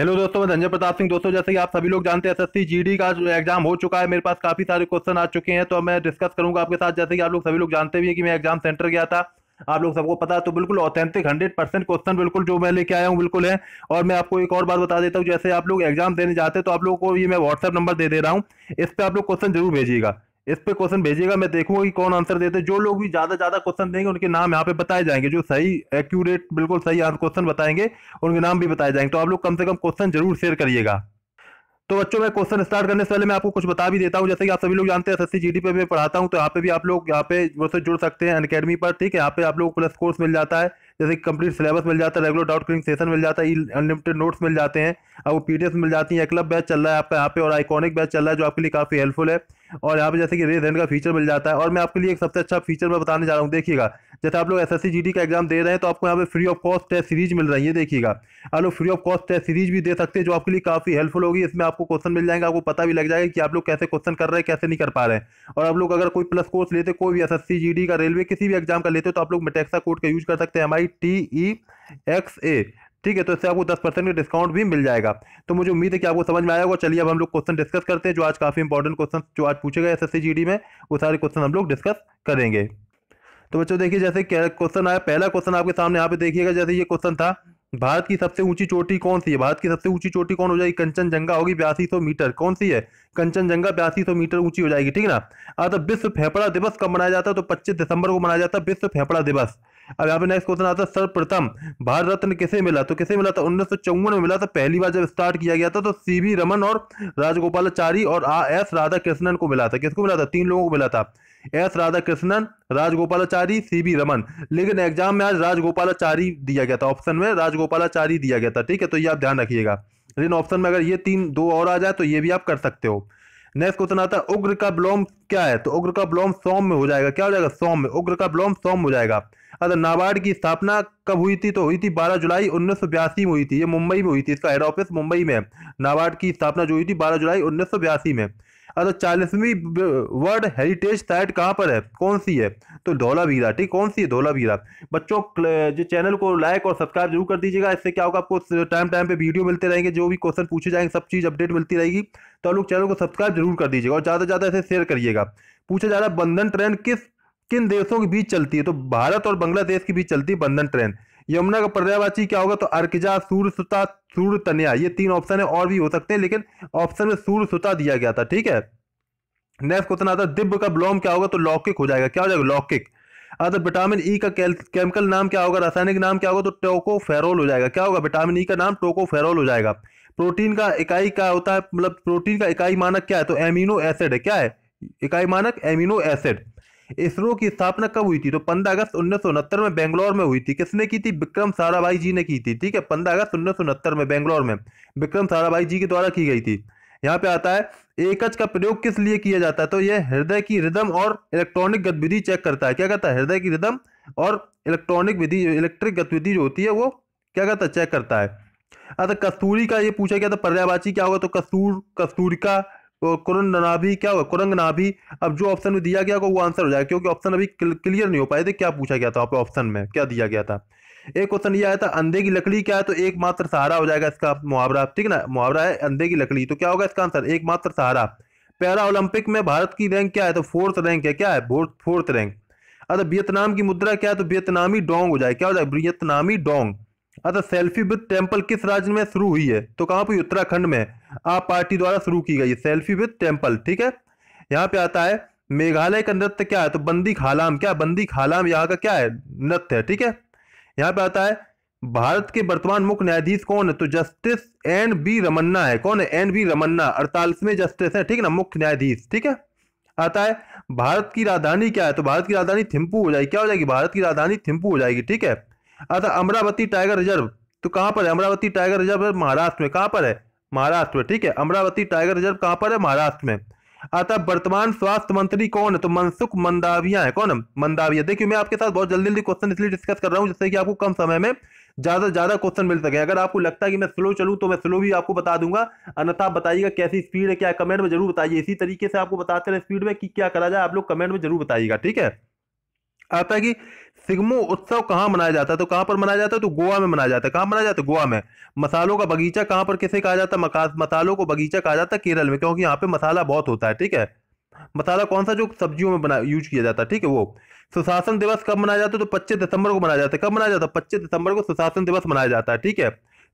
hello दोस्तों मैं धंजय प्रताप सिंह दोस्तों जैसे कि आप सभी लोग जानते हैं एसएससी जीडी का एग्जाम हो चुका है मेरे पास काफी सारे क्वेश्चन आ चुके हैं तो मैं डिस्कस करूंगा आपके साथ जैसे कि आप लोग सभी लोग जानते भी हैं कि मैं एग्जाम सेंटर गया था आप लोग सबको पता है तो बिल्कुल ऑथेंटिक हंड्रेड परसेंट क्वेश्चन बिल्कुल जो मैं लेके आया हूँ बिल्कुल है और मैं आपको एक और बात बता देता हूँ जैसे आप लोग एग्जाम देने जाते हैं तो आप लोगों को ये मैं व्हाट्सएप नंबर दे दे रहा हूँ इस पर आप लोग क्वेश्चन जरूर भेजिएगा इस पे क्वेश्चन भेजिएगा मैं देखूंगा कि कौन आंसर देते जो लोग भी ज्यादा ज्यादा क्वेश्चन देंगे उनके नाम यहाँ पे बताए जाएंगे जो सही एक्यूरेट बिल्कुल सही क्वेश्चन बताएंगे उनके नाम भी बताए जाएंगे तो आप लोग कम से कम क्वेश्चन जरूर शेयर करिएगा तो बच्चों मैं क्वेश्चन स्टार्ट करने से पहले मैं आपको कुछ बता भी देता हूँ जैसे कि आप सभी लोग जानते हैं एस एस सी पे मैं पढ़ाता हूँ तो यहाँ पे भी आप लोग यहाँ पे मुझसे जुड़ सकते हैं अकेडमी पर ठीक है यहाँ पे आप लोग प्लस कोर्स मिल जाता है जैसे कि कंप्लीट सिलेबस मिल जाता है रेगुलर डाउट क्लिंग सेशन मिल जाता है अनलिमिटेड नोट्स मिल जाते हैं और पी मिल जाती है क्लब बैच चल रहा है आपका यहाँ पे और आइकॉनिक बैच चल रहा है जो आपके लिए काफ़ी हेल्पफुल है और यहाँ पे जैसे कि रेज हैंड का फीचर मिल जाता है और मैं आपके लिए एक सबसे अच्छा फीचर मैं बताने जा रहा हूँ देखिएगा जैसे आप लोग एस एस का एग्जाम दे रहे हैं तो आपको यहाँ पे free of cost test series मिल रही है देखिएगा आप लोग free of cost test series भी दे सकते हैं जो आपके लिए काफ़ी हेल्पफुल होगी इसमें आपको क्वेश्चन मिल जाएंगे आपको पता भी लग जाएगा कि आप लोग कैसे क्वेश्चन कर रहे हैं कैसे नहीं कर पा रहे हैं और आप लोग अगर कोई प्लस कोर्स लेते कोई भी एस एस का रेलवे किसी भी एग्जाम का लेते तो आप लोग मेटेक्सा कोड का यूज कर सकते हैं M I T E X A ठीक है तो इससे आपको दस परसेंट का डिस्काउंट भी मिल जाएगा तो मुझे उम्मीद है कि आपको समझ में आया होगा चलिए अब हम लोग क्वेश्चन डिस्कस करते हैं जो आज काफ़ी इंपॉर्टेंट क्वेश्चन जो आज पूछे गए एस एस में वो सारे क्वेश्चन हम लोग डिस्कस करेंगे तो बच्चों देखिए जैसे क्वेश्चन आया पहला क्वेश्चन आपके सामने यहाँ पे देखिएगा जैसे ये क्वेश्चन था भारत की सबसे ऊंची चोटी कौन सी है भारत की सबसे ऊंची चोटी कौन हो जाएगी कंचनजंगा होगी बयासी सौ मीटर कौन सी है कंचनजंगा बयासी सौ मीटर ऊंची हो जाएगी ठीक है ना अतः तो विश्व फेफड़ा दिवस कब मनाया जाता है तो 25 दिसंबर को मनाया जाता है विश्व फेफड़ा दिवस अब यहाँ पे नेक्स्ट क्वेश्चन आता है सर्वप्रथम भारत रत्न किसे मिला तो किसे मिला था उन्नीस में मिला था पहली बार जब स्टार्ट किया गया था तो सी रमन और राजगोपालचारी और आ एस राधा कृष्णन को मिला था किसको मिला था तीन लोगों को मिला था S Krishnan Rajagopalachari C B Raman लेकिन एग्जाम में आज राजगोपालचारी दिया गया था ऑप्शन में राजगोपालचारी दिया गया था ठीक है तो ये आप ध्यान रखिएगा लेकिन ऑप्शन में अगर ये तीन दो और आ जाए तो ये भी आप कर सकते हो नेक्स्ट क्वेश्चन आता है उग्र का ब्लोम क्या है तो उग्र का ब्लोम सोम में हो जाएगा क्या हो जाएगा सोम में उग्र का ब्लॉम सोम हो जाएगा अगर नाबार्ड की स्थापना कब हुई थी तो हुई थी 12 जुलाई उन्नीस में हुई थी ये मुंबई में हुई थी इसका हेड ऑफिस मुंबई में नाबार्ड की स्थापना जो हुई थी 12 जुलाई उन्नीस में अगर चालीसवीं वर्ल्ड हेरिटेज साइट कहाँ पर है कौन सी है तो धौलावीरा ठीक कौन सी है धौलावीरा बच्चों जो चैनल को लाइक और सब्सक्राइब जरूर कर दीजिएगा इससे क्या होगा आपको टाइम टाइम पे वीडियो मिलते रहेंगे जो भी क्वेश्चन पूछे जाएंगे सब चीज़ अपडेट मिलती रहेगी तो आप लोग चैनल को सब्सक्राइब जरूर कर दीजिएगा और ज़्यादा से ज़्यादा इसे शेयर करिएगा पूछा जा रहा है बंधन ट्रेन किस किन देशों के बीच चलती है तो भारत और बांग्लादेश के बीच चलती है बंधन ट्रेन यमुना का पर्यायवाची क्या होगा तो अर्किजा सूर्यता सुता सूर्य तनिया ये तीन ऑप्शन है और भी हो सकते हैं लेकिन ऑप्शन में सूर्यता सुता दिया गया था ठीक है नेक्स्ट क्वेश्चन आता है दिव्य का ब्लॉम क्या होगा तो लौकिक हो जाएगा क्या हो जाएगा लौकिक अगर विटामिन ई e का केमिकल नाम क्या होगा रासायनिक नाम क्या होगा तो फेरोल हो जाएगा क्या होगा विटामिन ई e का नाम फेरोल हो जाएगा प्रोटीन का इकाई क्या होता है मतलब प्रोटीन का इकाई मानक क्या है तो एमिनो एसिड है क्या है इकाई मानक एमिनो एसिड इसरो की स्थापना कब हुई थी तो पंद्रह अगस्त उन्नीस में बेंगलोर में हुई थी किसने की थी विक्रम साराभाई जी ने की थी ठीक है पंद्रह अगस्त उन्नीस में बेंगलोर में विक्रम साराभाई जी के द्वारा की गई थी यहाँ पे आता है एकच का प्रयोग किस लिए किया जाता है तो यह हृदय की रिदम और इलेक्ट्रॉनिक गतिविधि चेक करता है क्या कहता है हृदय की रिदम और इलेक्ट्रॉनिक विधि इलेक्ट्रिक गतिविधि जो होती है वो क्या कहता है चेक करता है अतः अच्छा, कस्तूरी का ये पूछा गया था पर्यावाची क्या होगा तो कस्तूर कस्तूरिका तो कुरंग नाभी क्या हुआ कुरंग नाभी अब जो ऑप्शन में दिया गया होगा वो आंसर हो जाएगा क्योंकि ऑप्शन अभी क्लियर नहीं हो पाए थे तो क्या पूछा गया था आपको ऑप्शन में क्या दिया गया था एक क्वेश्चन ये आया था अंधे की लकड़ी क्या है तो एकमात्र सहारा हो जाएगा इसका मुहावरा ठीक है ना मुहावरा है अंधे की लकड़ी तो क्या होगा इसका आंसर एकमात्र सहारा पैरा ओलंपिक में भारत की रैंक क्या है तो फोर्थ रैंक है क्या है फोर्थ रैंक अच्छा वियतनाम की मुद्रा क्या है तो वियतनामी डोंग हो जाए क्या हो जाए वियतनामी डोंग अच्छा सेल्फी विद टेम्पल किस राज्य में शुरू हुई है तो कहाँ पर उत्तराखंड में आप पार्टी द्वारा शुरू की गई है सेल्फी विद टेम्पल ठीक है यहाँ पे आता है मेघालय का नृत्य क्या है तो बंदी खालाम क्या बंदी खालाम यहाँ का क्या है नृत्य है ठीक है यहाँ पे आता है भारत के वर्तमान मुख्य न्यायाधीश कौन है तो जस्टिस एन बी रमन्ना है कौन है एन बी रमन्ना अड़तालीसवें जस्टिस है ठीक है ना मुख्य न्यायाधीश ठीक है आता है भारत की राजधानी क्या है तो भारत की राजधानी थिम्पू हो जाएगी क्या हो जाएगी भारत की राजधानी थिम्पू हो जाएगी ठीक है अच्छा अमरावती टाइगर रिजर्व तो कहाँ पर है अमरावती टाइगर रिजर्व महाराष्ट्र में कहाँ पर है महाराष्ट्र में ठीक है अमरावती टाइगर रिजर्व कहाँ पर है महाराष्ट्र में अतः वर्तमान स्वास्थ्य मंत्री कौन है तो मनसुख मंदाविया है कौन मंदाविया देखिए मैं आपके साथ बहुत जल्दी जल्दी क्वेश्चन इसलिए डिस्कस कर रहा हूँ जिससे कि आपको कम समय में ज़्यादा से ज़्यादा क्वेश्चन मिल सके अगर आपको लगता है कि मैं स्लो चलूँ तो मैं स्लो भी आपको बता दूंगा अन्यथा आप बताइएगा कैसी स्पीड है क्या कमेंट में जरूर बताइए इसी तरीके से आपको बताते रहे स्पीड में कि क्या करा जाए आप लोग कमेंट में जरूर बताइएगा ठीक है आता है कि सिग्मो उत्सव कहाँ मनाया जाता है तो कहाँ पर मनाया जाता है तो गोवा में मनाया जाता है कहाँ मनाया जाता है गोवा में मसालों का बगीचा कहाँ पर किसे कहा जाता है मसालों को बगीचा कहा जाता है केरल में क्योंकि यहाँ पे मसाला बहुत होता है ठीक है मसाला कौन सा जो सब्जियों में बना यूज किया जाता है ठीक है वो सुशासन दिवस कब मनाया जाता है तो पच्चीस दिसंबर को मनाया जाता है कब मनाया जाता है पच्चीस दिसंबर को सुशासन दिवस मनाया जाता है ठीक है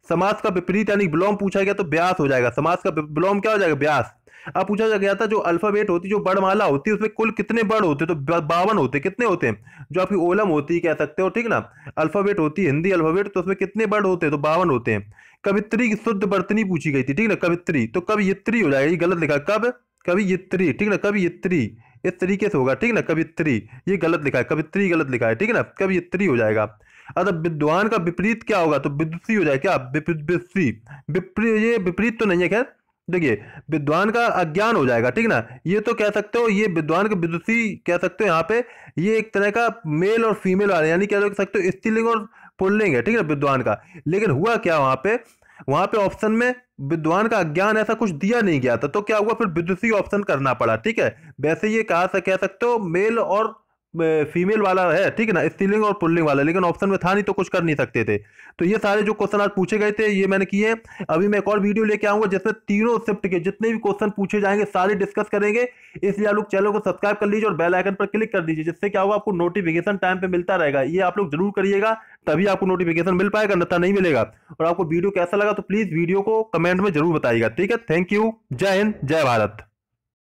समाज का विपरीत यानी विलोम पूछा गया तो ब्यास हो जाएगा समाज का विलोम क्या हो जाएगा ब्यास अब पूछा गया था जो अल्फाबेट होती जो बड़माला होती है उसमें कुल कितने बर्ड होते तो बावन होते कितने होते हैं जो आपकी ओलम होती कह सकते हो ठीक ना अल्फाबेट होती है हिंदी अल्फाबेट तो उसमें कितने बर्ड होते हैं तो बावन होते हैं कवित्री की शुद्ध बर्तनी पूछी गई थी ठीक ना कवित्री तो कब यित्री हो जाएगी गलत लिखा कब कभी यित्री ठीक ना कभी यित्री इस तरीके से होगा ठीक ना कवित्री ये गलत लिखा है कवित्री गलत लिखा है ठीक ना ना यित्री हो जाएगा अतः विद्वान का विपरीत क्या होगा तो विदुषी हो जाए क्या विपरीत ये विपरीत तो नहीं है क्या देखिए विद्वान का अज्ञान हो जाएगा ठीक ना ये तो कह सकते हो ये विद्वान का विदुषी कह सकते हो यहाँ पे ये एक तरह का मेल और फीमेल वाले यानी कह सकते हो स्त्रीलिंग और पुल्लिंग है ठीक है विद्वान का लेकिन हुआ क्या वहाँ पे वहाँ पे ऑप्शन में विद्वान का अज्ञान ऐसा कुछ दिया नहीं गया था तो क्या हुआ फिर विदुषी ऑप्शन करना पड़ा ठीक है वैसे ये कहा कह सकते हो मेल और फीमेल वाला है ठीक है ना स्टीलिंग और पुल्लिंग वाला लेकिन ऑप्शन में था नहीं तो कुछ कर नहीं सकते थे तो ये सारे जो क्वेश्चन आज पूछे गए थे ये मैंने किए अभी मैं एक और वीडियो लेके आऊंगा जिसमें तीनों शिफ्ट के जितने भी क्वेश्चन पूछे जाएंगे सारे डिस्कस करेंगे इसलिए आप लोग चैनल को सब्सक्राइब कर लीजिए और बेल आइकन पर क्लिक कर दीजिए जिससे क्या होगा आपको नोटिफिकेशन टाइम पर मिलता रहेगा ये आप लोग जरूर करिएगा तभी आपको नोटिफिकेशन मिल पाएगा नता नहीं मिलेगा और आपको वीडियो कैसा लगा तो प्लीज़ वीडियो को कमेंट में जरूर बताइएगा ठीक है थैंक यू जय हिंद जय भारत